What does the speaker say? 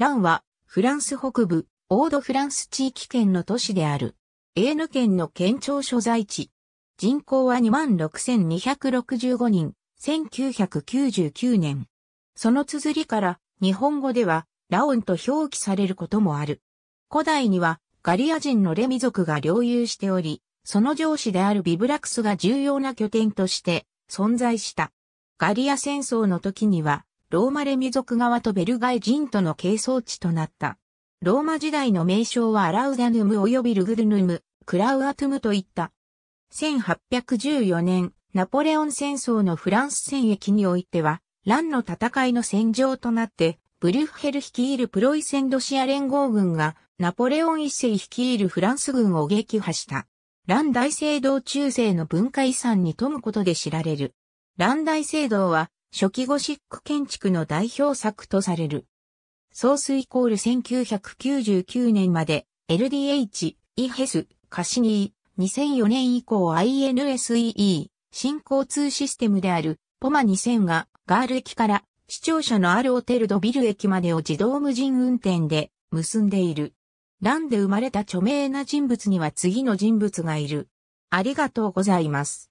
ランは、フランス北部、オードフランス地域圏の都市である。エーヌ県の県庁所在地。人口は26,265人、1999年。その綴りから、日本語では、ラオンと表記されることもある。古代には、ガリア人のレミ族が領有しており、その上司であるビブラクスが重要な拠点として存在した。ガリア戦争の時には、ローマレミ族側とベルガイ人との係争地となった。ローマ時代の名称はアラウダヌム及びルグルヌム、クラウアトゥムといった。1814年、ナポレオン戦争のフランス戦役においては、乱の戦いの戦場となって、ブリュッヘル率いるプロイセンロシア連合軍が、ナポレオン一世率いるフランス軍を撃破した。乱大聖堂中世の文化遺産に富むことで知られる。乱大聖堂は、初期ゴシック建築の代表作とされる。ソースイコール1999年まで LDH、イヘス、カシニー、2004年以降 INSEE、新交通システムであるポマ2000がガール駅から視聴者のあるオテルドビル駅までを自動無人運転で結んでいる。ランで生まれた著名な人物には次の人物がいる。ありがとうございます。